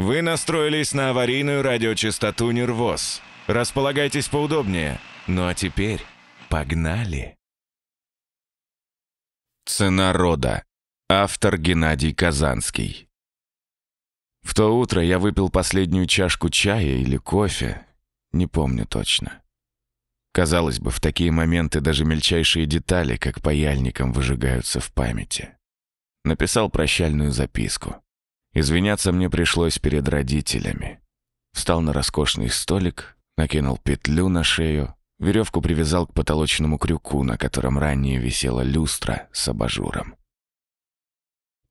Вы настроились на аварийную радиочастоту Нервоз. Располагайтесь поудобнее. Ну а теперь погнали. Цена рода. Автор Геннадий Казанский. В то утро я выпил последнюю чашку чая или кофе, не помню точно. Казалось бы, в такие моменты даже мельчайшие детали, как паяльником, выжигаются в памяти. Написал прощальную записку. Извиняться мне пришлось перед родителями. Встал на роскошный столик, накинул петлю на шею, веревку привязал к потолочному крюку, на котором ранее висела люстра с абажуром.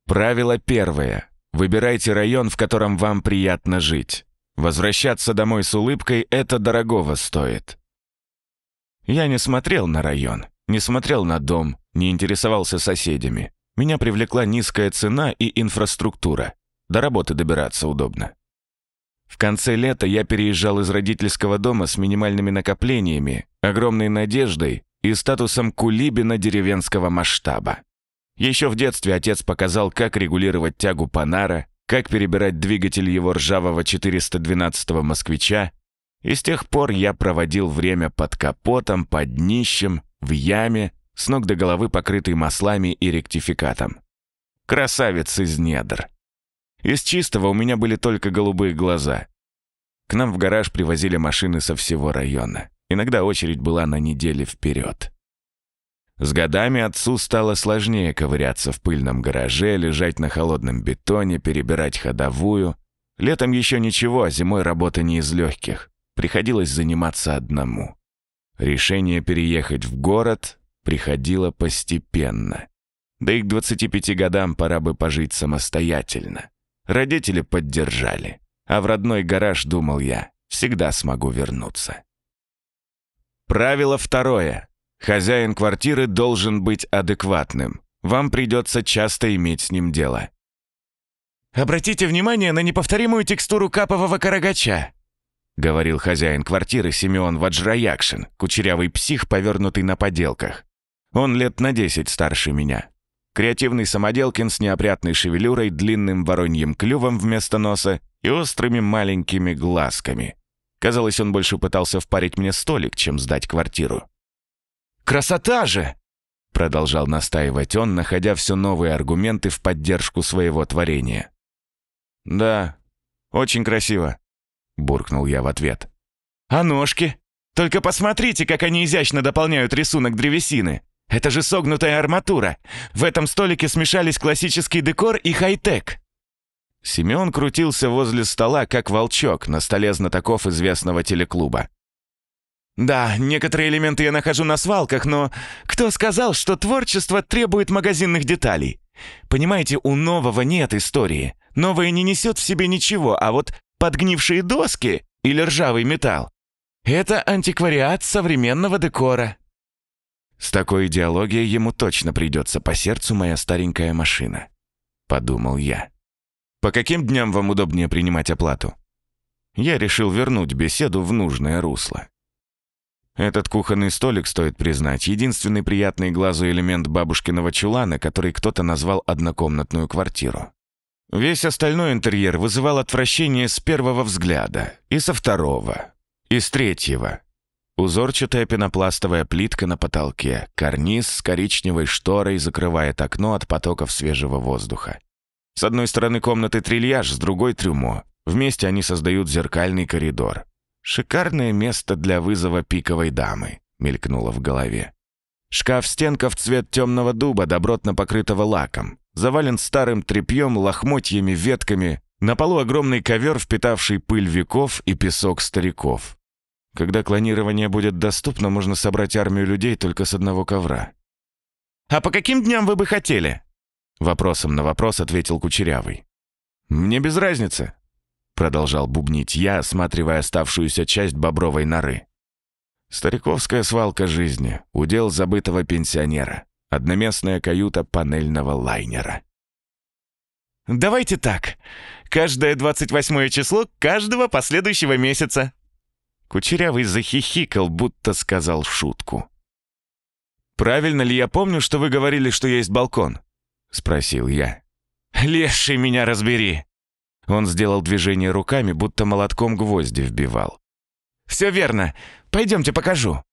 Правило первое. Выбирайте район, в котором вам приятно жить. Возвращаться домой с улыбкой – это дорогого стоит. Я не смотрел на район, не смотрел на дом, не интересовался соседями. Меня привлекла низкая цена и инфраструктура. До работы добираться удобно. В конце лета я переезжал из родительского дома с минимальными накоплениями, огромной надеждой и статусом кулибина деревенского масштаба. Еще в детстве отец показал, как регулировать тягу панара, как перебирать двигатель его ржавого 412-го москвича, и с тех пор я проводил время под капотом, под днищем, в яме, с ног до головы покрытый маслами и ректификатом. Красавец из недр. Из чистого у меня были только голубые глаза. К нам в гараж привозили машины со всего района. Иногда очередь была на неделю вперед. С годами отцу стало сложнее ковыряться в пыльном гараже, лежать на холодном бетоне, перебирать ходовую. Летом еще ничего, а зимой работа не из легких. Приходилось заниматься одному. Решение переехать в город приходило постепенно. Да и к 25 годам пора бы пожить самостоятельно. Родители поддержали. А в родной гараж, думал я, всегда смогу вернуться. Правило второе. Хозяин квартиры должен быть адекватным. Вам придется часто иметь с ним дело. «Обратите внимание на неповторимую текстуру капового карагача», — говорил хозяин квартиры Семен Ваджраякшин, кучерявый псих, повернутый на поделках. Он лет на десять старше меня. Креативный самоделкин с неопрятной шевелюрой, длинным вороньим клювом вместо носа и острыми маленькими глазками. Казалось, он больше пытался впарить мне столик, чем сдать квартиру. «Красота же!» — продолжал настаивать он, находя все новые аргументы в поддержку своего творения. «Да, очень красиво», — буркнул я в ответ. «А ножки? Только посмотрите, как они изящно дополняют рисунок древесины!» Это же согнутая арматура. В этом столике смешались классический декор и хай-тек. Семён крутился возле стола, как волчок на столе знатоков известного телеклуба. «Да, некоторые элементы я нахожу на свалках, но кто сказал, что творчество требует магазинных деталей? Понимаете, у нового нет истории. Новое не несет в себе ничего, а вот подгнившие доски или ржавый металл — это антиквариат современного декора». С такой идеологией ему точно придется по сердцу моя старенькая машина. Подумал я. По каким дням вам удобнее принимать оплату? Я решил вернуть беседу в нужное русло. Этот кухонный столик, стоит признать, единственный приятный глазу элемент бабушкиного чулана, который кто-то назвал однокомнатную квартиру. Весь остальной интерьер вызывал отвращение с первого взгляда, и со второго, и с третьего, Узорчатая пенопластовая плитка на потолке, карниз с коричневой шторой закрывает окно от потоков свежего воздуха. С одной стороны комнаты трильяж, с другой трюмо. Вместе они создают зеркальный коридор. «Шикарное место для вызова пиковой дамы», — мелькнуло в голове. Шкаф-стенка в цвет темного дуба, добротно покрытого лаком. Завален старым тряпьем, лохмотьями, ветками. На полу огромный ковер, впитавший пыль веков и песок стариков. Когда клонирование будет доступно, можно собрать армию людей только с одного ковра. «А по каким дням вы бы хотели?» Вопросом на вопрос ответил Кучерявый. «Мне без разницы», — продолжал бубнить я, осматривая оставшуюся часть бобровой норы. Стариковская свалка жизни, удел забытого пенсионера, одноместная каюта панельного лайнера. «Давайте так. Каждое 28 число каждого последующего месяца», Кучерявый захихикал, будто сказал шутку. «Правильно ли я помню, что вы говорили, что есть балкон?» — спросил я. «Леший меня разбери!» Он сделал движение руками, будто молотком гвозди вбивал. «Все верно. Пойдемте покажу».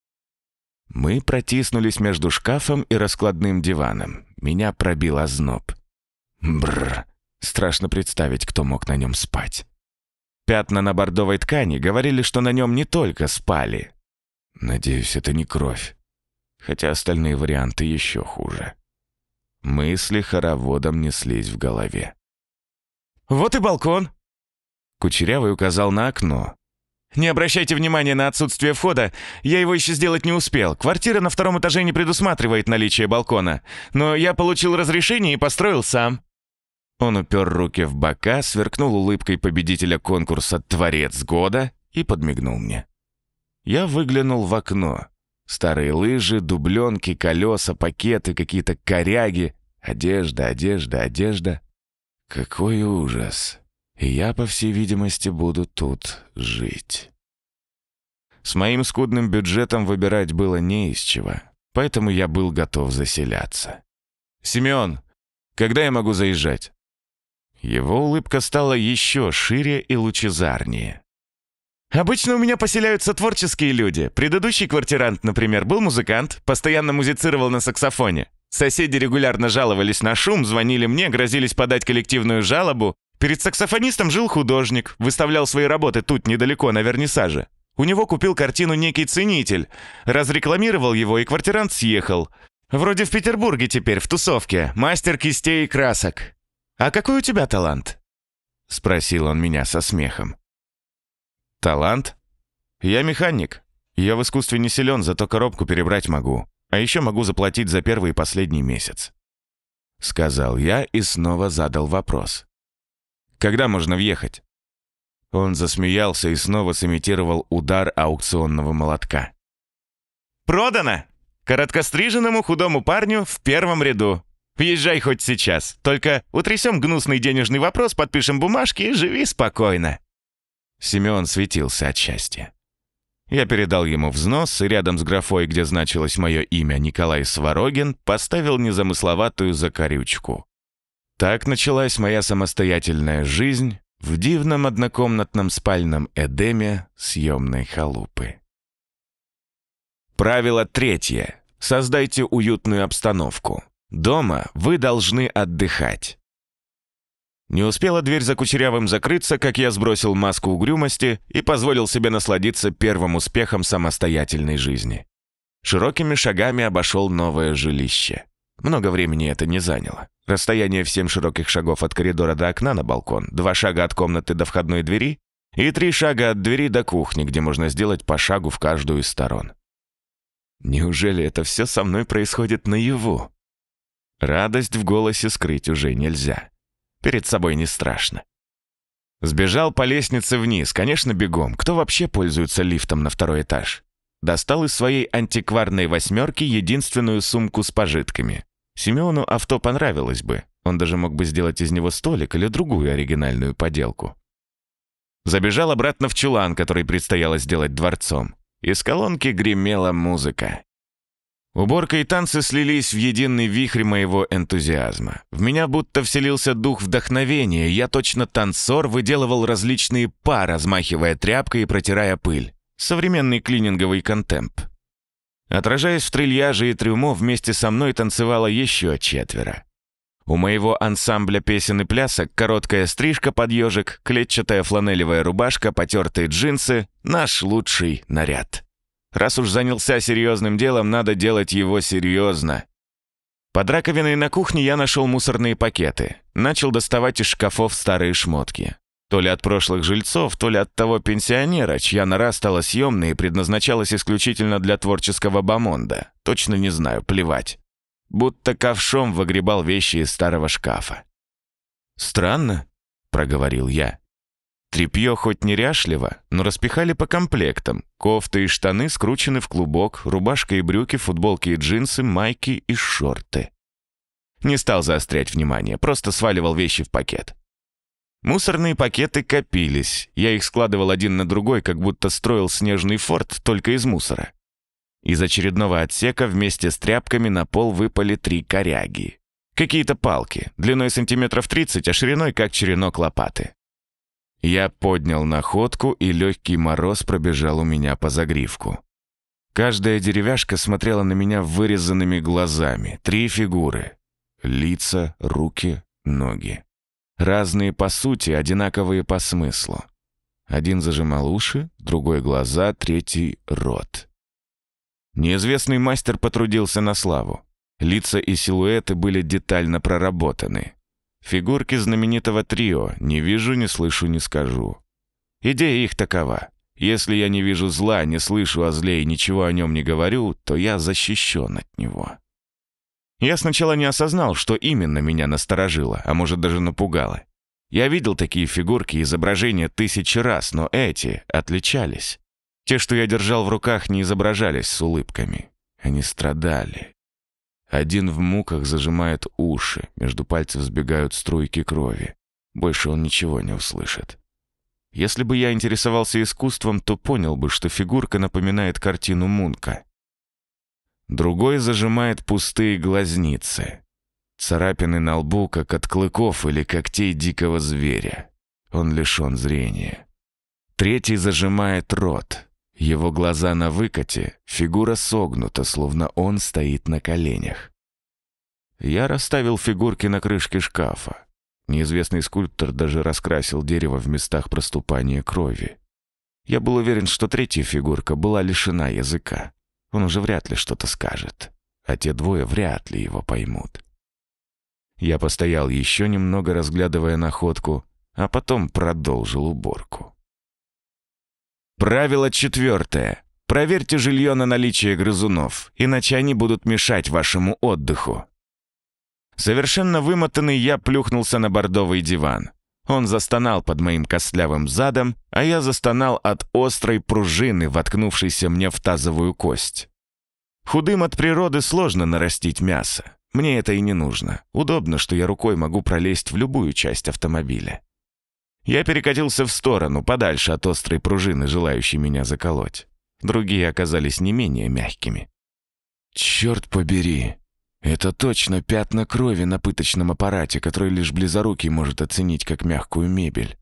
Мы протиснулись между шкафом и раскладным диваном. Меня пробил озноб. Бррр. Страшно представить, кто мог на нем спать. Пятна на бордовой ткани говорили, что на нем не только спали. Надеюсь, это не кровь. Хотя остальные варианты еще хуже. Мысли хороводом неслись в голове. «Вот и балкон!» Кучерявый указал на окно. «Не обращайте внимания на отсутствие входа. Я его еще сделать не успел. Квартира на втором этаже не предусматривает наличие балкона. Но я получил разрешение и построил сам». Он упер руки в бока, сверкнул улыбкой победителя конкурса «Творец года» и подмигнул мне. Я выглянул в окно. Старые лыжи, дубленки, колеса, пакеты, какие-то коряги. Одежда, одежда, одежда. Какой ужас. я, по всей видимости, буду тут жить. С моим скудным бюджетом выбирать было не из чего, поэтому я был готов заселяться. «Семен, когда я могу заезжать?» Его улыбка стала еще шире и лучезарнее. «Обычно у меня поселяются творческие люди. Предыдущий квартирант, например, был музыкант, постоянно музицировал на саксофоне. Соседи регулярно жаловались на шум, звонили мне, грозились подать коллективную жалобу. Перед саксофонистом жил художник, выставлял свои работы тут, недалеко, на вернисаже. У него купил картину некий ценитель, разрекламировал его, и квартирант съехал. Вроде в Петербурге теперь, в тусовке, мастер кистей и красок. «А какой у тебя талант?» — спросил он меня со смехом. «Талант? Я механик. Я в искусстве не силен, зато коробку перебрать могу. А еще могу заплатить за первый и последний месяц». Сказал я и снова задал вопрос. «Когда можно въехать?» Он засмеялся и снова сымитировал удар аукционного молотка. «Продано! Короткостриженному худому парню в первом ряду. Въезжай хоть сейчас, только утрясем гнусный денежный вопрос, подпишем бумажки и живи спокойно». Семен светился от счастья. Я передал ему взнос, и рядом с графой, где значилось мое имя Николай Сварогин, поставил незамысловатую закорючку. Так началась моя самостоятельная жизнь в дивном однокомнатном спальном Эдеме съемной халупы. Правило третье. Создайте уютную обстановку. Дома вы должны отдыхать. Не успела дверь за Кучерявым закрыться, как я сбросил маску угрюмости и позволил себе насладиться первым успехом самостоятельной жизни. Широкими шагами обошел новое жилище. Много времени это не заняло. Расстояние в семь широких шагов от коридора до окна на балкон, два шага от комнаты до входной двери и три шага от двери до кухни, где можно сделать по шагу в каждую из сторон. Неужели это все со мной происходит наяву? Радость в голосе скрыть уже нельзя. Перед собой не страшно. Сбежал по лестнице вниз, конечно, бегом. Кто вообще пользуется лифтом на второй этаж? Достал из своей антикварной восьмерки единственную сумку с пожитками. Семену авто понравилось бы. Он даже мог бы сделать из него столик или другую оригинальную поделку. Забежал обратно в чулан, который предстояло сделать дворцом. Из колонки гремела музыка. Уборка и танцы слились в единый вихрь моего энтузиазма. В меня будто вселился дух вдохновения, я точно танцор выделывал различные па, размахивая тряпкой и протирая пыль. Современный клининговый контемп. Отражаясь в трильяже и трюмо, вместе со мной танцевало еще четверо. У моего ансамбля песен и плясок короткая стрижка под ежик, клетчатая фланелевая рубашка, потертые джинсы — наш лучший наряд. Раз уж занялся серьезным делом, надо делать его серьезно. Под раковиной на кухне я нашел мусорные пакеты. Начал доставать из шкафов старые шмотки. То ли от прошлых жильцов, то ли от того пенсионера, чья нора стала съемной и предназначалась исключительно для творческого бомонда. Точно не знаю, плевать. Будто ковшом выгребал вещи из старого шкафа. «Странно», — проговорил я. Трепье хоть неряшливо, но распихали по комплектам. Кофты и штаны скручены в клубок, рубашка и брюки, футболки и джинсы, майки и шорты. Не стал заострять внимание, просто сваливал вещи в пакет. Мусорные пакеты копились. Я их складывал один на другой, как будто строил снежный форт только из мусора. Из очередного отсека вместе с тряпками на пол выпали три коряги. Какие-то палки, длиной сантиметров 30, а шириной как черенок лопаты. Я поднял находку, и легкий мороз пробежал у меня по загривку. Каждая деревяшка смотрела на меня вырезанными глазами. Три фигуры. Лица, руки, ноги. Разные по сути, одинаковые по смыслу. Один зажимал уши, другой — глаза, третий — рот. Неизвестный мастер потрудился на славу. Лица и силуэты были детально проработаны. Фигурки знаменитого трио не вижу, не слышу, не скажу. Идея их такова. Если я не вижу зла, не слышу о зле и ничего о нем не говорю, то я защищен от него. Я сначала не осознал, что именно меня насторожило, а может даже напугало. Я видел такие фигурки и изображения тысячи раз, но эти отличались. Те, что я держал в руках, не изображались с улыбками. Они страдали. Один в муках зажимает уши, между пальцев сбегают струйки крови. Больше он ничего не услышит. Если бы я интересовался искусством, то понял бы, что фигурка напоминает картину Мунка. Другой зажимает пустые глазницы. Царапины на лбу, как от клыков или когтей дикого зверя. Он лишен зрения. Третий зажимает рот. Его глаза на выкате, фигура согнута, словно он стоит на коленях. Я расставил фигурки на крышке шкафа. Неизвестный скульптор даже раскрасил дерево в местах проступания крови. Я был уверен, что третья фигурка была лишена языка. Он уже вряд ли что-то скажет, а те двое вряд ли его поймут. Я постоял еще немного, разглядывая находку, а потом продолжил уборку. Правило четвертое. Проверьте жилье на наличие грызунов, иначе они будут мешать вашему отдыху. Совершенно вымотанный я плюхнулся на бордовый диван. Он застонал под моим костлявым задом, а я застонал от острой пружины, воткнувшейся мне в тазовую кость. Худым от природы сложно нарастить мясо. Мне это и не нужно. Удобно, что я рукой могу пролезть в любую часть автомобиля. Я перекатился в сторону, подальше от острой пружины, желающей меня заколоть. Другие оказались не менее мягкими. «Черт побери! Это точно пятна крови на пыточном аппарате, который лишь близорукий может оценить как мягкую мебель».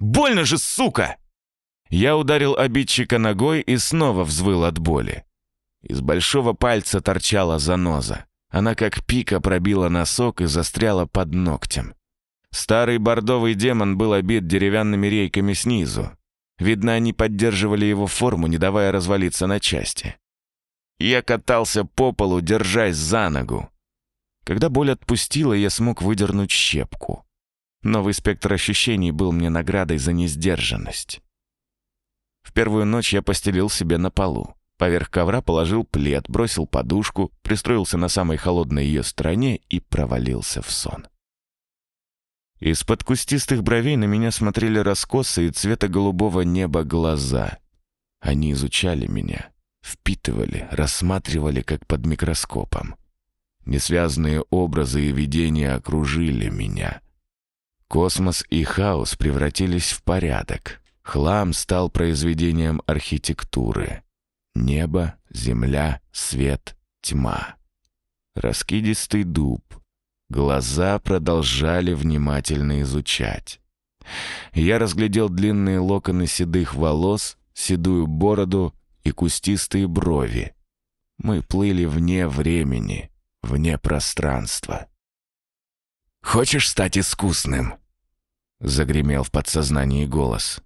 «Больно же, сука!» Я ударил обидчика ногой и снова взвыл от боли. Из большого пальца торчала заноза. Она как пика пробила носок и застряла под ногтем. Старый бордовый демон был обит деревянными рейками снизу. Видно, они поддерживали его форму, не давая развалиться на части. Я катался по полу, держась за ногу. Когда боль отпустила, я смог выдернуть щепку. Новый спектр ощущений был мне наградой за несдержанность. В первую ночь я постелил себе на полу. Поверх ковра положил плед, бросил подушку, пристроился на самой холодной ее стороне и провалился в сон. Из-под кустистых бровей на меня смотрели раскосы и цвета голубого неба глаза. Они изучали меня, впитывали, рассматривали, как под микроскопом. Несвязные образы и видения окружили меня. Космос и хаос превратились в порядок. Хлам стал произведением архитектуры. Небо, земля, свет, тьма. Раскидистый дуб, Глаза продолжали внимательно изучать. Я разглядел длинные локоны седых волос, седую бороду и кустистые брови. Мы плыли вне времени, вне пространства. «Хочешь стать искусным?» — загремел в подсознании голос.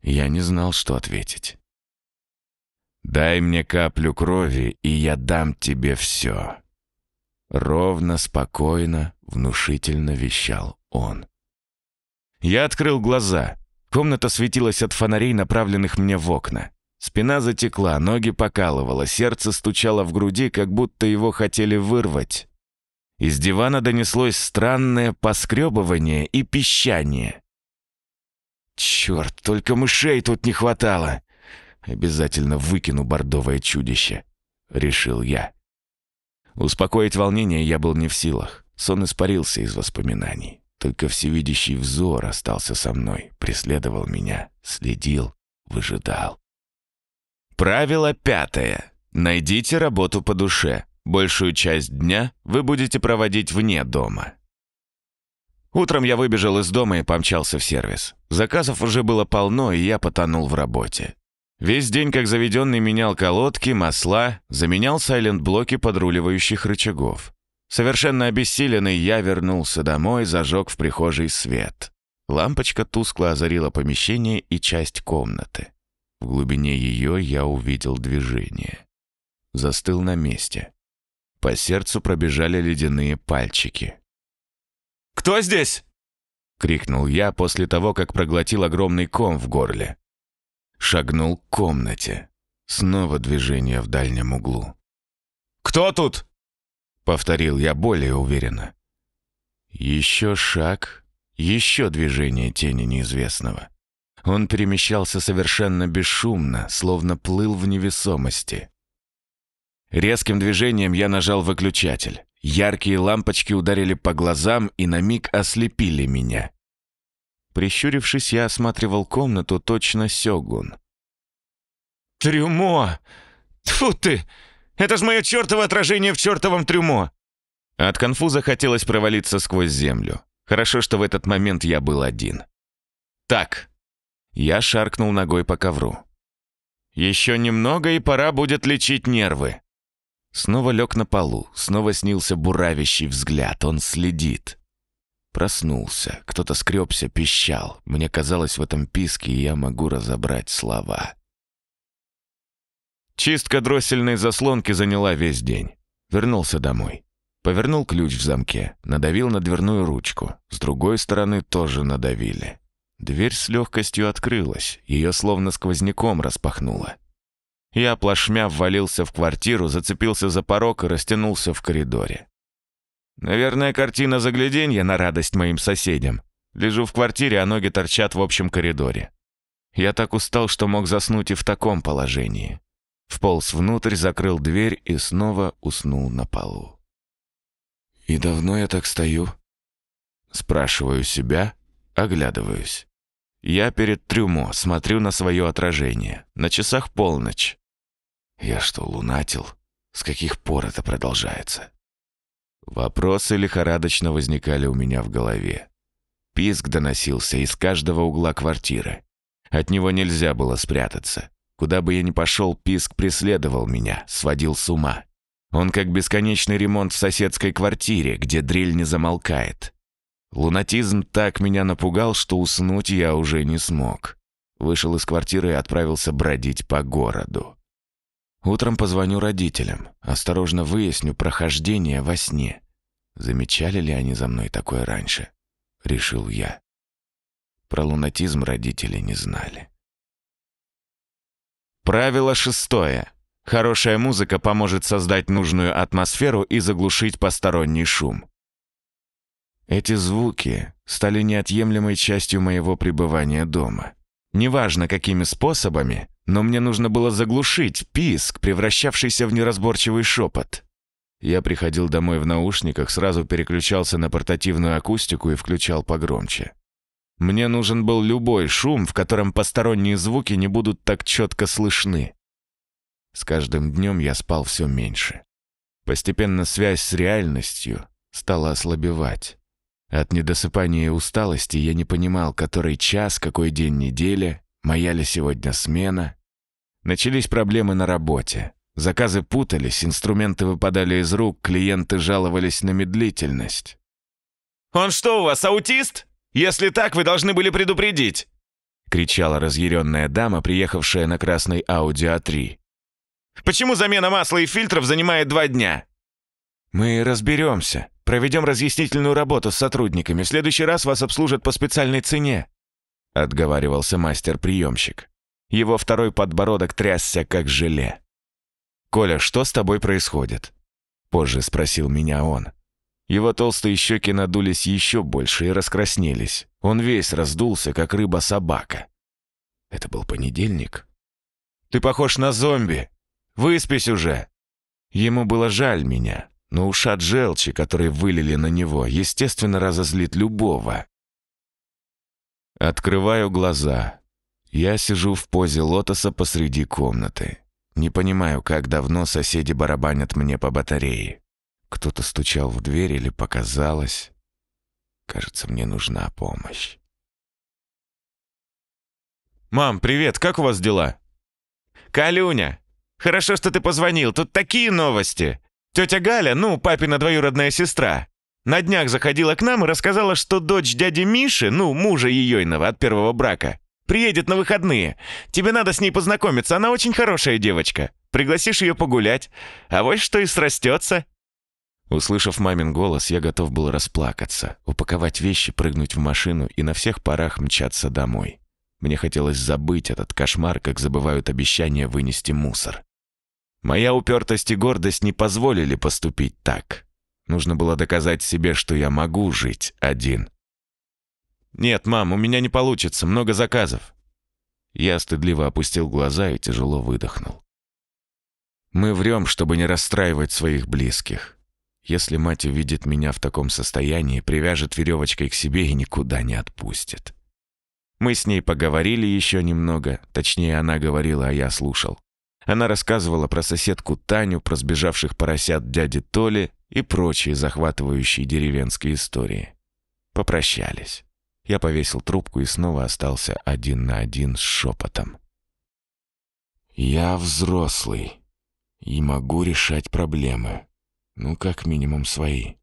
Я не знал, что ответить. «Дай мне каплю крови, и я дам тебе все», Ровно, спокойно, внушительно вещал он. Я открыл глаза. Комната светилась от фонарей, направленных мне в окна. Спина затекла, ноги покалывало, сердце стучало в груди, как будто его хотели вырвать. Из дивана донеслось странное поскребывание и пищание. «Черт, только мышей тут не хватало!» «Обязательно выкину бордовое чудище», — решил я. Успокоить волнение я был не в силах. Сон испарился из воспоминаний. Только всевидящий взор остался со мной, преследовал меня, следил, выжидал. Правило пятое. Найдите работу по душе. Большую часть дня вы будете проводить вне дома. Утром я выбежал из дома и помчался в сервис. Заказов уже было полно, и я потонул в работе. Весь день, как заведенный, менял колодки, масла, заменял сайлент-блоки подруливающих рычагов. Совершенно обессиленный, я вернулся домой, зажег в прихожей свет. Лампочка тускло озарила помещение и часть комнаты. В глубине ее я увидел движение. Застыл на месте. По сердцу пробежали ледяные пальчики. «Кто здесь?» — крикнул я после того, как проглотил огромный ком в горле шагнул к комнате. Снова движение в дальнем углу. «Кто тут?» — повторил я более уверенно. Еще шаг, еще движение тени неизвестного. Он перемещался совершенно бесшумно, словно плыл в невесомости. Резким движением я нажал выключатель. Яркие лампочки ударили по глазам и на миг ослепили меня. Прищурившись, я осматривал комнату точно Сёгун. «Трюмо! Тьфу ты! Это ж мое чертово отражение в чертовом трюмо!» От конфуза хотелось провалиться сквозь землю. Хорошо, что в этот момент я был один. «Так!» Я шаркнул ногой по ковру. «Еще немного, и пора будет лечить нервы!» Снова лег на полу, снова снился буравящий взгляд, он следит. Проснулся, кто-то скребся, пищал. Мне казалось, в этом писке я могу разобрать слова. Чистка дроссельной заслонки заняла весь день. Вернулся домой. Повернул ключ в замке, надавил на дверную ручку. С другой стороны тоже надавили. Дверь с легкостью открылась, ее словно сквозняком распахнуло. Я плашмя ввалился в квартиру, зацепился за порог и растянулся в коридоре. Наверное, картина загляденья на радость моим соседям. Лежу в квартире, а ноги торчат в общем коридоре. Я так устал, что мог заснуть и в таком положении. Вполз внутрь, закрыл дверь и снова уснул на полу. «И давно я так стою?» Спрашиваю себя, оглядываюсь. Я перед трюмо, смотрю на свое отражение. На часах полночь. Я что, лунатил? С каких пор это продолжается? Вопросы лихорадочно возникали у меня в голове. Писк доносился из каждого угла квартиры. От него нельзя было спрятаться. Куда бы я ни пошел, писк преследовал меня, сводил с ума. Он как бесконечный ремонт в соседской квартире, где дрель не замолкает. Лунатизм так меня напугал, что уснуть я уже не смог. Вышел из квартиры и отправился бродить по городу. Утром позвоню родителям, осторожно выясню прохождение во сне. Замечали ли они за мной такое раньше? Решил я. Про лунатизм родители не знали. Правило шестое. Хорошая музыка поможет создать нужную атмосферу и заглушить посторонний шум. Эти звуки стали неотъемлемой частью моего пребывания дома. Неважно, какими способами, но мне нужно было заглушить писк, превращавшийся в неразборчивый шепот. Я приходил домой в наушниках, сразу переключался на портативную акустику и включал погромче. Мне нужен был любой шум, в котором посторонние звуки не будут так четко слышны. С каждым днем я спал все меньше. Постепенно связь с реальностью стала ослабевать. От недосыпания и усталости я не понимал, который час, какой день недели, моя ли сегодня смена, Начались проблемы на работе. Заказы путались, инструменты выпадали из рук, клиенты жаловались на медлительность. «Он что у вас, аутист? Если так, вы должны были предупредить!» кричала разъяренная дама, приехавшая на красный Audi A3. А «Почему замена масла и фильтров занимает два дня?» «Мы разберемся. Проведем разъяснительную работу с сотрудниками. В следующий раз вас обслужат по специальной цене», — отговаривался мастер-приемщик. Его второй подбородок трясся, как желе. «Коля, что с тобой происходит?» Позже спросил меня он. Его толстые щеки надулись еще больше и раскраснелись. Он весь раздулся, как рыба-собака. Это был понедельник. «Ты похож на зомби! Выспись уже!» Ему было жаль меня, но ушат желчи, которые вылили на него, естественно, разозлит любого. Открываю глаза. Я сижу в позе лотоса посреди комнаты. Не понимаю, как давно соседи барабанят мне по батарее. Кто-то стучал в дверь или показалось. Кажется, мне нужна помощь. «Мам, привет, как у вас дела?» «Калюня, хорошо, что ты позвонил, тут такие новости!» Тетя Галя, ну, папина двоюродная сестра, на днях заходила к нам и рассказала, что дочь дяди Миши, ну, мужа иного от первого брака, Приедет на выходные. Тебе надо с ней познакомиться, она очень хорошая девочка. Пригласишь ее погулять. А вот что и срастется». Услышав мамин голос, я готов был расплакаться, упаковать вещи, прыгнуть в машину и на всех парах мчаться домой. Мне хотелось забыть этот кошмар, как забывают обещания вынести мусор. Моя упертость и гордость не позволили поступить так. Нужно было доказать себе, что я могу жить один. «Нет, мам, у меня не получится, много заказов». Я стыдливо опустил глаза и тяжело выдохнул. Мы врем, чтобы не расстраивать своих близких. Если мать увидит меня в таком состоянии, привяжет веревочкой к себе и никуда не отпустит. Мы с ней поговорили еще немного, точнее, она говорила, а я слушал. Она рассказывала про соседку Таню, про сбежавших поросят дяди Толи и прочие захватывающие деревенские истории. Попрощались. Я повесил трубку и снова остался один на один с шепотом. «Я взрослый и могу решать проблемы. Ну, как минимум, свои».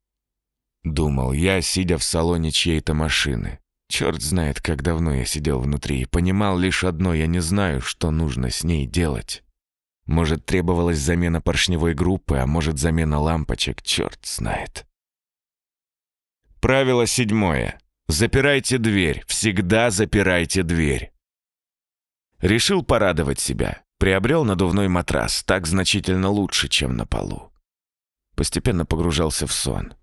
Думал я, сидя в салоне чьей-то машины. Черт знает, как давно я сидел внутри и понимал лишь одно, я не знаю, что нужно с ней делать. Может, требовалась замена поршневой группы, а может, замена лампочек, черт знает. Правило седьмое. Запирайте дверь, всегда запирайте дверь. Решил порадовать себя. Приобрел надувной матрас, так значительно лучше, чем на полу. Постепенно погружался в сон.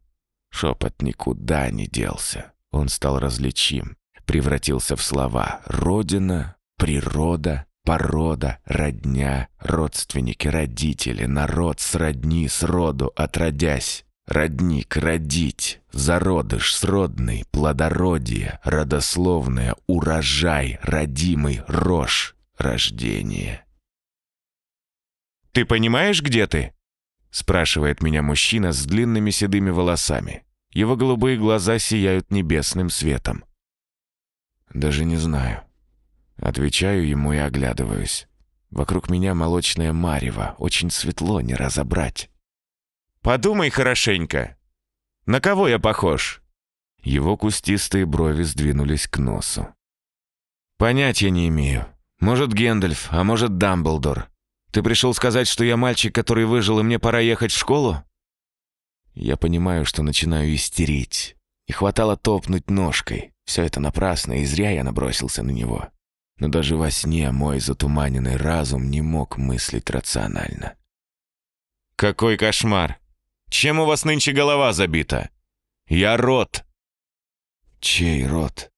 Шепот никуда не делся. Он стал различим, превратился в слова «родина», «природа», «порода», «родня», «родственники», «родители», «народ», «сродни», «сроду», «отродясь», «родник», «родить». Зародыш, сродный, плодородие, родословное, урожай, родимый, рожь, рождение. «Ты понимаешь, где ты?» спрашивает меня мужчина с длинными седыми волосами. Его голубые глаза сияют небесным светом. «Даже не знаю». Отвечаю ему и оглядываюсь. Вокруг меня молочное марево, очень светло, не разобрать. «Подумай хорошенько», на кого я похож?» Его кустистые брови сдвинулись к носу. «Понятия не имею. Может, Гендальф, а может, Дамблдор. Ты пришел сказать, что я мальчик, который выжил, и мне пора ехать в школу?» Я понимаю, что начинаю истерить. И хватало топнуть ножкой. Все это напрасно, и зря я набросился на него. Но даже во сне мой затуманенный разум не мог мыслить рационально. «Какой кошмар!» Чем у вас нынче голова забита? Я рот». «Чей рот?»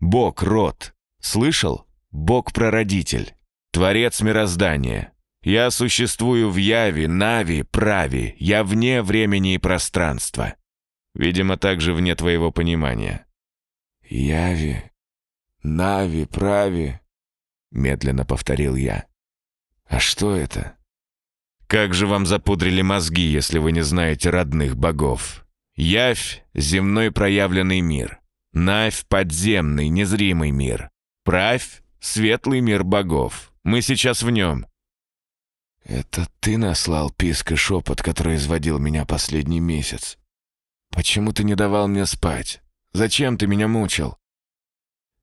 «Бог рот. Слышал? Бог-прародитель. Творец мироздания. Я существую в яви, нави, прави. Я вне времени и пространства. Видимо, также вне твоего понимания». «Яви, нави, прави», — медленно повторил я. «А что это?» Как же вам запудрили мозги, если вы не знаете родных богов? Явь — земной проявленный мир. Навь — подземный, незримый мир. Правь — светлый мир богов. Мы сейчас в нем. Это ты наслал писк и шепот, который изводил меня последний месяц. Почему ты не давал мне спать? Зачем ты меня мучил?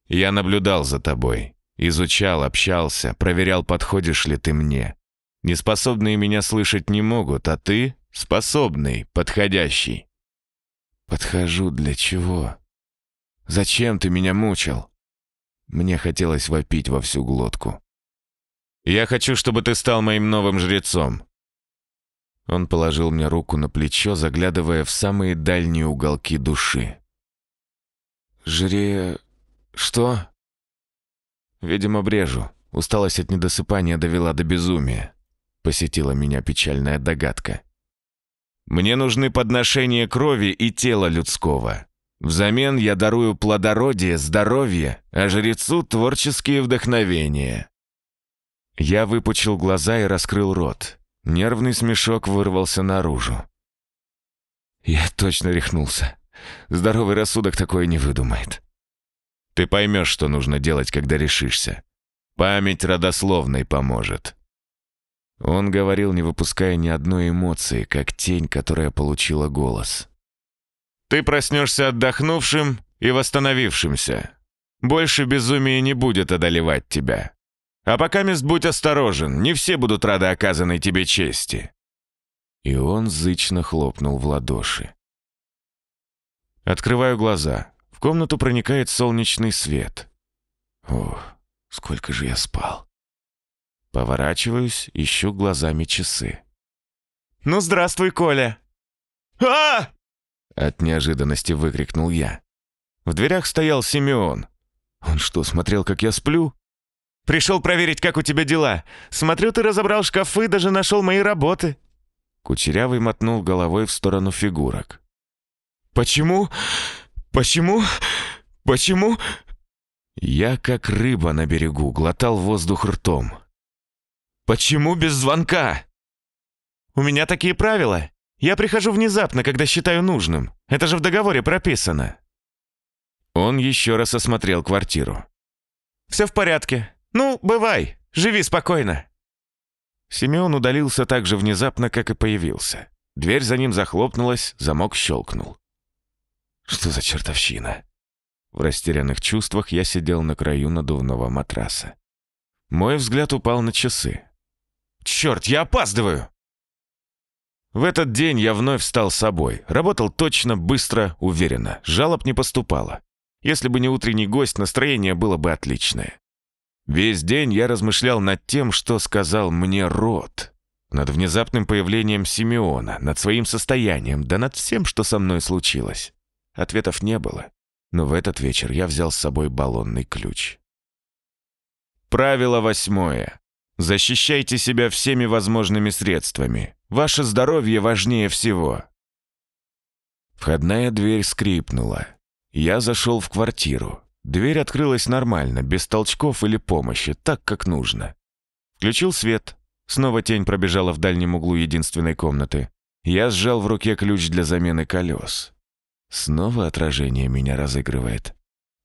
Я наблюдал за тобой. Изучал, общался, проверял, подходишь ли ты мне. Неспособные меня слышать не могут, а ты — способный, подходящий». «Подхожу для чего? Зачем ты меня мучил?» Мне хотелось вопить во всю глотку. «Я хочу, чтобы ты стал моим новым жрецом». Он положил мне руку на плечо, заглядывая в самые дальние уголки души. «Жре... что?» «Видимо, брежу. Усталость от недосыпания довела до безумия посетила меня печальная догадка. «Мне нужны подношения крови и тела людского. Взамен я дарую плодородие, здоровье, а жрецу творческие вдохновения». Я выпучил глаза и раскрыл рот. Нервный смешок вырвался наружу. «Я точно рехнулся. Здоровый рассудок такое не выдумает». «Ты поймешь, что нужно делать, когда решишься. Память родословной поможет», он говорил, не выпуская ни одной эмоции, как тень, которая получила голос. «Ты проснешься отдохнувшим и восстановившимся. Больше безумия не будет одолевать тебя. А пока, мисс, будь осторожен, не все будут рады оказанной тебе чести». И он зычно хлопнул в ладоши. Открываю глаза. В комнату проникает солнечный свет. Ох, сколько же я спал. Поворачиваюсь, ищу глазами часы. «Ну, здравствуй, Коля!» а От неожиданности выкрикнул я. В дверях стоял Симеон. Он что, смотрел, как я сплю? «Пришел проверить, как у тебя дела. Смотрю, ты разобрал шкафы, даже нашел мои работы». Кучерявый мотнул головой в сторону фигурок. «Почему? Почему? Почему?» Я, как рыба на берегу, глотал воздух ртом. «Почему без звонка?» «У меня такие правила. Я прихожу внезапно, когда считаю нужным. Это же в договоре прописано». Он еще раз осмотрел квартиру. «Все в порядке. Ну, бывай. Живи спокойно». Семен удалился так же внезапно, как и появился. Дверь за ним захлопнулась, замок щелкнул. «Что за чертовщина?» В растерянных чувствах я сидел на краю надувного матраса. Мой взгляд упал на часы. Черт, я опаздываю!» В этот день я вновь стал собой. Работал точно, быстро, уверенно. Жалоб не поступало. Если бы не утренний гость, настроение было бы отличное. Весь день я размышлял над тем, что сказал мне Рот. Над внезапным появлением Симеона, над своим состоянием, да над всем, что со мной случилось. Ответов не было. Но в этот вечер я взял с собой баллонный ключ. Правило восьмое. Защищайте себя всеми возможными средствами. Ваше здоровье важнее всего. Входная дверь скрипнула. Я зашел в квартиру. Дверь открылась нормально, без толчков или помощи, так, как нужно. Включил свет. Снова тень пробежала в дальнем углу единственной комнаты. Я сжал в руке ключ для замены колес. Снова отражение меня разыгрывает.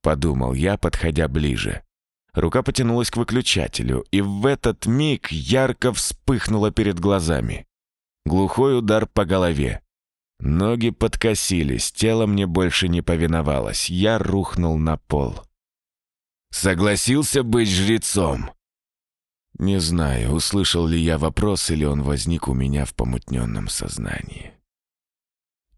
Подумал я, подходя ближе. Рука потянулась к выключателю, и в этот миг ярко вспыхнуло перед глазами. Глухой удар по голове. Ноги подкосились, тело мне больше не повиновалось. Я рухнул на пол. «Согласился быть жрецом?» Не знаю, услышал ли я вопрос, или он возник у меня в помутненном сознании.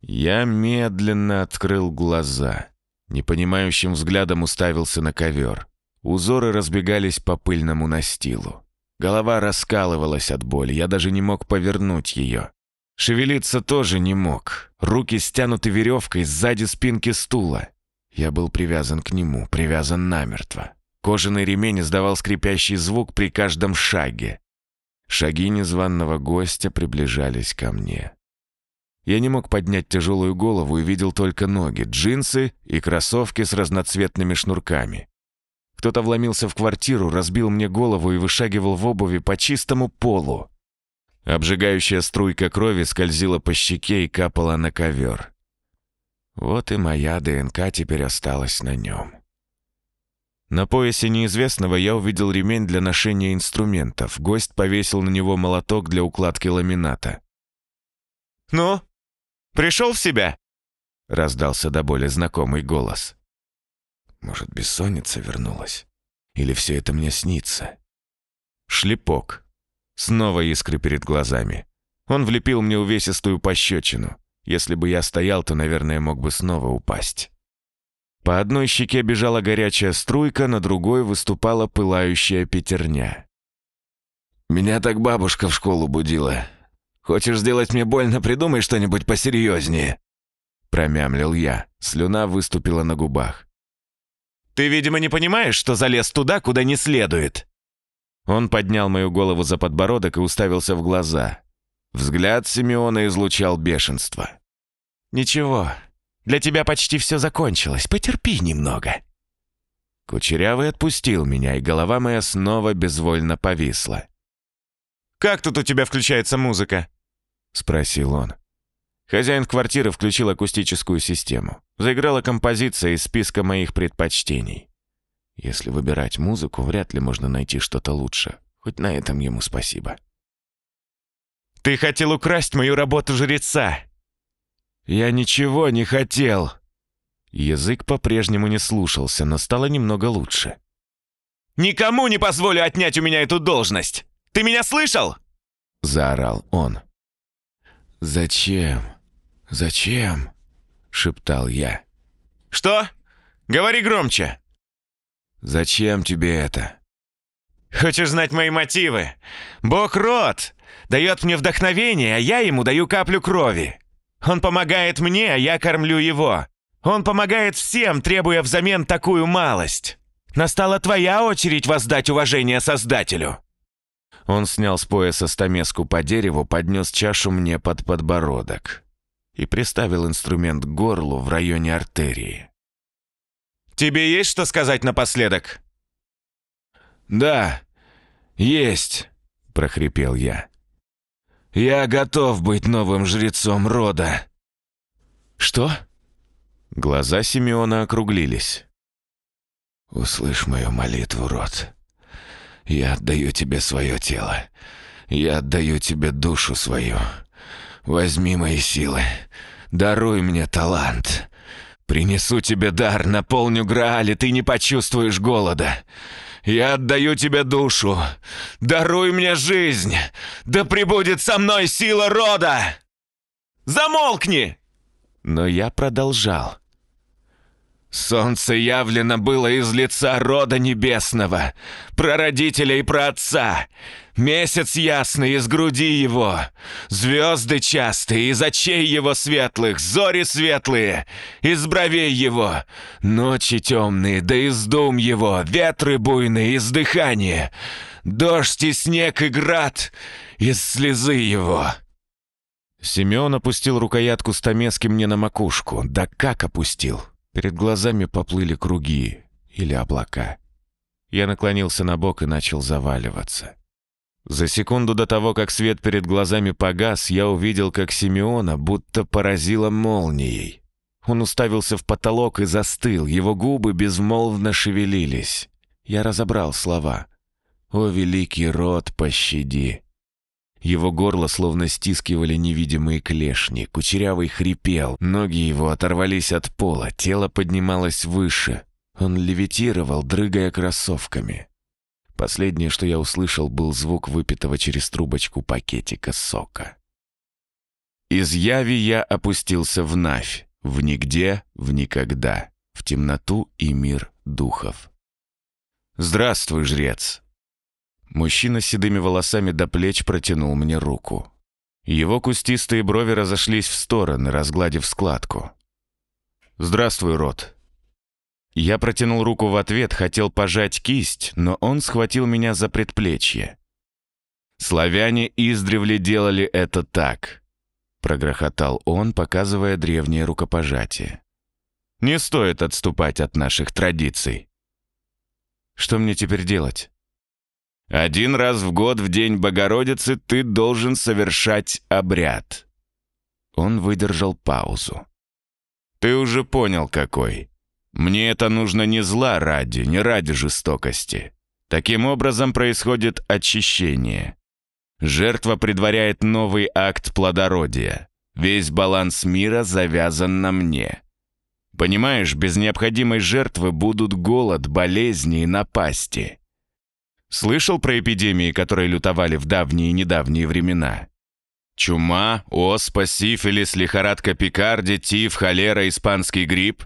Я медленно открыл глаза. Непонимающим взглядом уставился на ковер. Узоры разбегались по пыльному настилу. Голова раскалывалась от боли, я даже не мог повернуть ее. Шевелиться тоже не мог. Руки стянуты веревкой сзади спинки стула. Я был привязан к нему, привязан намертво. Кожаный ремень издавал скрипящий звук при каждом шаге. Шаги незваного гостя приближались ко мне. Я не мог поднять тяжелую голову и видел только ноги, джинсы и кроссовки с разноцветными шнурками. Кто-то вломился в квартиру, разбил мне голову и вышагивал в обуви по чистому полу. Обжигающая струйка крови скользила по щеке и капала на ковер. Вот и моя ДНК теперь осталась на нем. На поясе неизвестного я увидел ремень для ношения инструментов. Гость повесил на него молоток для укладки ламината. «Ну, пришел в себя?» — раздался до боли знакомый голос. Может, бессонница вернулась? Или все это мне снится? Шлепок. Снова искры перед глазами. Он влепил мне увесистую пощечину. Если бы я стоял, то, наверное, мог бы снова упасть. По одной щеке бежала горячая струйка, на другой выступала пылающая пятерня. «Меня так бабушка в школу будила. Хочешь сделать мне больно, придумай что-нибудь посерьезнее!» Промямлил я. Слюна выступила на губах. «Ты, видимо, не понимаешь, что залез туда, куда не следует». Он поднял мою голову за подбородок и уставился в глаза. Взгляд Симеона излучал бешенство. «Ничего, для тебя почти все закончилось, потерпи немного». Кучерявый отпустил меня, и голова моя снова безвольно повисла. «Как тут у тебя включается музыка?» — спросил он. Хозяин квартиры включил акустическую систему. Заиграла композиция из списка моих предпочтений. Если выбирать музыку, вряд ли можно найти что-то лучше. Хоть на этом ему спасибо. «Ты хотел украсть мою работу жреца!» «Я ничего не хотел!» Язык по-прежнему не слушался, но стало немного лучше. «Никому не позволю отнять у меня эту должность! Ты меня слышал?» Заорал он. «Зачем?» «Зачем?» — шептал я. «Что? Говори громче!» «Зачем тебе это?» «Хочешь знать мои мотивы? Бог Рот дает мне вдохновение, а я ему даю каплю крови. Он помогает мне, а я кормлю его. Он помогает всем, требуя взамен такую малость. Настала твоя очередь воздать уважение Создателю». Он снял с пояса стамеску по дереву, поднес чашу мне под подбородок и приставил инструмент к горлу в районе артерии. «Тебе есть что сказать напоследок?» «Да, есть», — прохрипел я. «Я готов быть новым жрецом рода». «Что?» Глаза Симеона округлились. «Услышь мою молитву, род. Я отдаю тебе свое тело. Я отдаю тебе душу свою. Возьми мои силы, даруй мне талант. Принесу тебе дар, наполню Грааль, и ты не почувствуешь голода. Я отдаю тебе душу. Даруй мне жизнь. Да пребудет со мной сила рода. Замолкни!» Но я продолжал. Солнце явлено было из лица рода небесного, прародителя и отца. Месяц ясный из груди его, звезды частые из очей его светлых, зори светлые, из бровей его, ночи темные, да из дум его, ветры буйные, из дыхания, дождь и снег и град, из слезы его». Семен опустил рукоятку стамески мне на макушку. Да как опустил? Перед глазами поплыли круги или облака. Я наклонился на бок и начал заваливаться. За секунду до того, как свет перед глазами погас, я увидел, как Симеона будто поразила молнией. Он уставился в потолок и застыл, его губы безмолвно шевелились. Я разобрал слова. «О, великий род, пощади!» Его горло словно стискивали невидимые клешни, кучерявый хрипел, ноги его оторвались от пола, тело поднималось выше. Он левитировал, дрыгая кроссовками. Последнее, что я услышал, был звук выпитого через трубочку пакетика сока. Из яви я опустился в Навь, в нигде, в никогда, в темноту и мир духов. «Здравствуй, жрец!» Мужчина с седыми волосами до плеч протянул мне руку. Его кустистые брови разошлись в стороны, разгладив складку. «Здравствуй, Рот. Я протянул руку в ответ, хотел пожать кисть, но он схватил меня за предплечье. «Славяне издревле делали это так», — прогрохотал он, показывая древнее рукопожатие. «Не стоит отступать от наших традиций». «Что мне теперь делать?» «Один раз в год в День Богородицы ты должен совершать обряд». Он выдержал паузу. «Ты уже понял, какой». Мне это нужно не зла ради, не ради жестокости. Таким образом происходит очищение. Жертва предваряет новый акт плодородия. Весь баланс мира завязан на мне. Понимаешь, без необходимой жертвы будут голод, болезни и напасти. Слышал про эпидемии, которые лютовали в давние и недавние времена? Чума, оспа, сифилис, лихорадка Пикарди, тиф, холера, испанский грипп?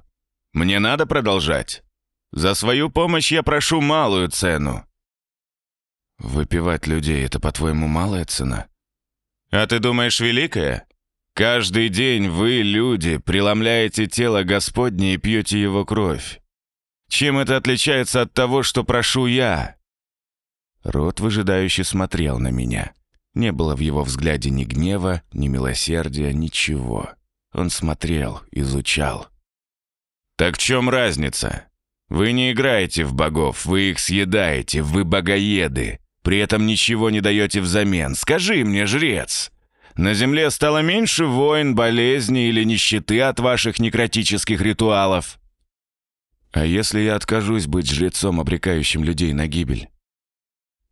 Мне надо продолжать. За свою помощь я прошу малую цену». «Выпивать людей — это, по-твоему, малая цена?» «А ты думаешь, великая? Каждый день вы, люди, преломляете тело Господне и пьете его кровь. Чем это отличается от того, что прошу я?» Рот выжидающе смотрел на меня. Не было в его взгляде ни гнева, ни милосердия, ничего. Он смотрел, изучал, «Так в чем разница? Вы не играете в богов, вы их съедаете, вы богоеды, при этом ничего не даете взамен. Скажи мне, жрец!» На земле стало меньше войн, болезней или нищеты от ваших некротических ритуалов. А если я откажусь быть жрецом, обрекающим людей на гибель?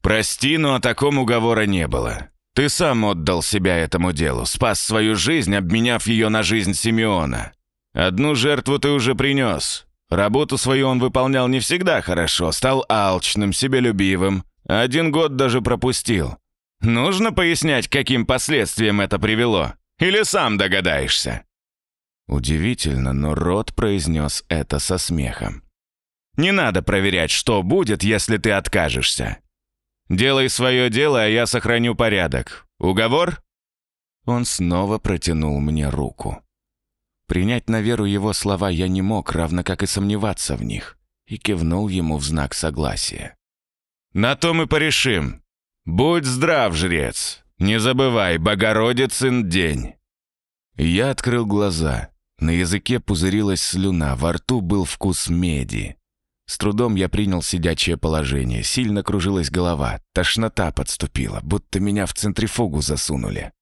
Прости, но о таком уговора не было. Ты сам отдал себя этому делу, спас свою жизнь, обменяв ее на жизнь Симеона. Одну жертву ты уже принес. Работу свою он выполнял не всегда хорошо, стал алчным, себелюбивым. Один год даже пропустил. Нужно пояснять, каким последствиям это привело. Или сам догадаешься?» Удивительно, но Рот произнес это со смехом. «Не надо проверять, что будет, если ты откажешься. Делай свое дело, а я сохраню порядок. Уговор?» Он снова протянул мне руку. Принять на веру его слова я не мог, равно как и сомневаться в них, и кивнул ему в знак согласия. «На то мы порешим. Будь здрав, жрец. Не забывай, Богородицын день». Я открыл глаза. На языке пузырилась слюна, во рту был вкус меди. С трудом я принял сидячее положение, сильно кружилась голова, тошнота подступила, будто меня в центрифугу засунули.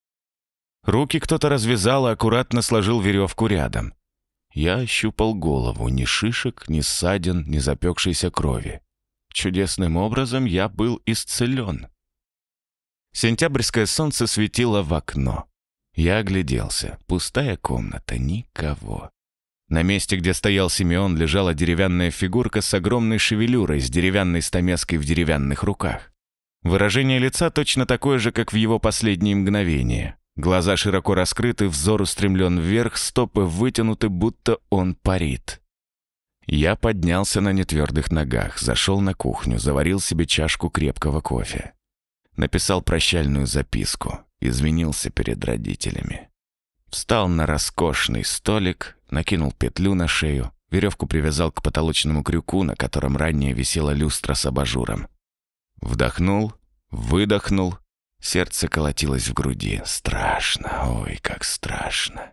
Руки кто-то развязал и аккуратно сложил веревку рядом. Я ощупал голову, ни шишек, ни ссадин, ни запекшейся крови. Чудесным образом я был исцелен. Сентябрьское солнце светило в окно. Я огляделся. Пустая комната, никого. На месте, где стоял Симеон, лежала деревянная фигурка с огромной шевелюрой, с деревянной стамеской в деревянных руках. Выражение лица точно такое же, как в его последние мгновения. Глаза широко раскрыты, взор устремлен вверх, стопы вытянуты, будто он парит. Я поднялся на нетвердых ногах, зашел на кухню, заварил себе чашку крепкого кофе. Написал прощальную записку, извинился перед родителями. Встал на роскошный столик, накинул петлю на шею, веревку привязал к потолочному крюку, на котором ранее висела люстра с абажуром. Вдохнул, выдохнул, Сердце колотилось в груди. Страшно, ой, как страшно.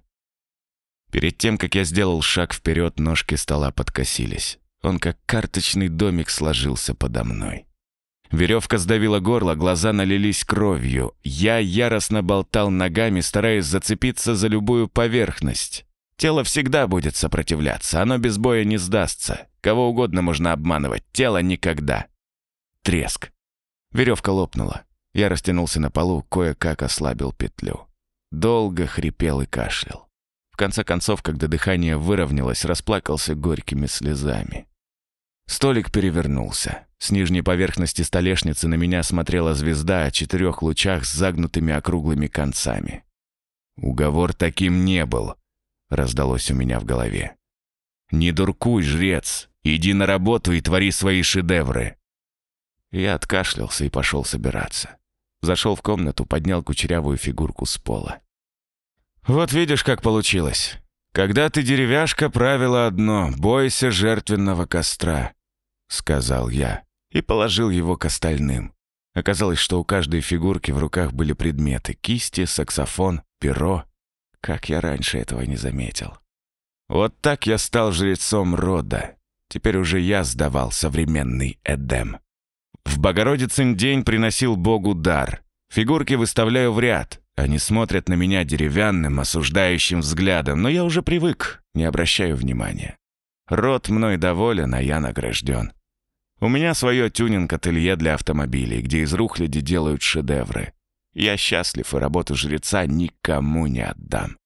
Перед тем, как я сделал шаг вперед, ножки стола подкосились. Он как карточный домик сложился подо мной. Веревка сдавила горло, глаза налились кровью. Я яростно болтал ногами, стараясь зацепиться за любую поверхность. Тело всегда будет сопротивляться, оно без боя не сдастся. Кого угодно можно обманывать, тело никогда. Треск. Веревка лопнула. Я растянулся на полу, кое-как ослабил петлю. Долго хрипел и кашлял. В конце концов, когда дыхание выровнялось, расплакался горькими слезами. Столик перевернулся. С нижней поверхности столешницы на меня смотрела звезда о четырех лучах с загнутыми округлыми концами. «Уговор таким не был», — раздалось у меня в голове. «Не дуркуй, жрец! Иди на работу и твори свои шедевры!» Я откашлялся и пошел собираться. Зашел в комнату, поднял кучерявую фигурку с пола. «Вот видишь, как получилось. Когда ты деревяшка, правило одно — бойся жертвенного костра», — сказал я и положил его к остальным. Оказалось, что у каждой фигурки в руках были предметы — кисти, саксофон, перо. Как я раньше этого не заметил. Вот так я стал жрецом рода. Теперь уже я сдавал современный Эдем. В Богородицын день приносил Богу дар. Фигурки выставляю в ряд. Они смотрят на меня деревянным, осуждающим взглядом, но я уже привык, не обращаю внимания. Рот мной доволен, а я награжден. У меня свое тюнинг-ателье для автомобилей, где из рухляди делают шедевры. Я счастлив, и работу жреца никому не отдам.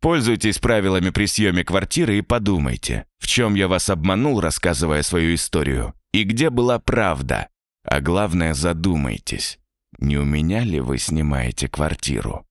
Пользуйтесь правилами при съеме квартиры и подумайте, в чем я вас обманул, рассказывая свою историю, и где была правда. А главное, задумайтесь, не у меня ли вы снимаете квартиру?